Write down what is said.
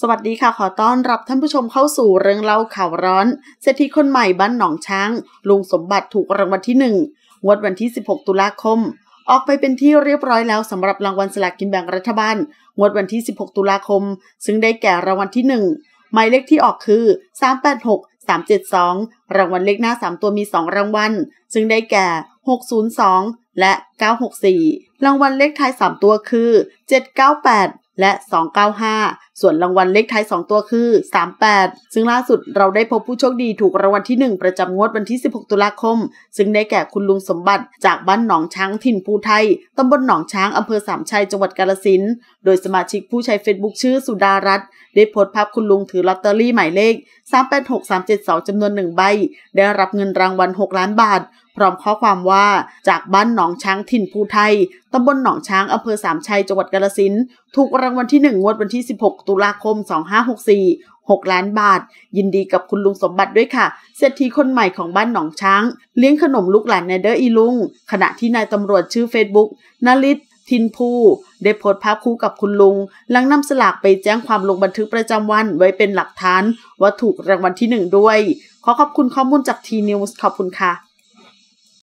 สวัสดีค่ะขอต้อนรับท่านผู้ชมเข้าสู่เรื่องเล่าข่าวร้อน เศรษฐีคนใหม่บ้านหนองช้างลุงสมบัติถูกรางวัลที่หนึ่งงวดวันที่ 16 ตุลาคม ออกไปเป็นที่เรียบร้อยแล้วสำหรับรางวัลสลากกินแบ่งรัฐบาลงวดวันที่ 16 ตุลาคม ซึ่งได้แก่รางวัลที่หนึ่งหมายเลขที่ออกคือ 386 372 รางวัลเลขหน้า 3 ตัวมี 2 รางวัล ซึ่งได้แก่ 602และ964รางวัลเลขท้าย3 ตัวคือ 798 และ 295ส่วนรางวัลเลขท้าย2 ตัวคือ 38 ซึ่งล่าสุดเราได้พบผู้โชคดีถูกรางวัลที่ 1 ประจำงวดวันที่ 16 ตุลาคม ซึ่งได้แก่คุณลุงสมบัติ จากบ้านหนองช้างถิ่นภูไทย ตำบลหนองช้าง อำเภอสามชัย จังหวัดกาลสิน โดยสมาชิกผู้ใช้เฟซบุ๊กชื่อสุดารัตน์ได้โพสต์ภาพคุณลุงถือลอตเตอรี่หมายเลข 386372จำนวน1ใบ ได้รับเงินรางวัล 6 ล้านบาท พร้อมข้อความว่าจากบ้านหนองช้างถิ่นภูไทย ตำบลหนองช้าง อำเภอสามชัย จังหวัดกาฬสินถูกรางวัลที่ 1 งวดวันที่ 16ตุลาคม 2564 6 ล้านบาท ยินดีกับคุณลุงสมบัติด้วยค่ะ เศรษฐีคนใหม่ของบ้านหนองช้าง เลี้ยงขนมลูกหลานในเดออีลุง ขณะที่นายตำรวจชื่อเฟซบุ๊กนลิศทินผู้ได้โพสต์ภาพคู่กับคุณลุง หลังนำสลากไปแจ้งความลงบันทึกประจำวันไว้เป็นหลักฐานว่าถูกรางวัลที่หนึ่งด้วย ขอขอบคุณข้อมูลจากทีนิวส์ขอบคุณค่ะ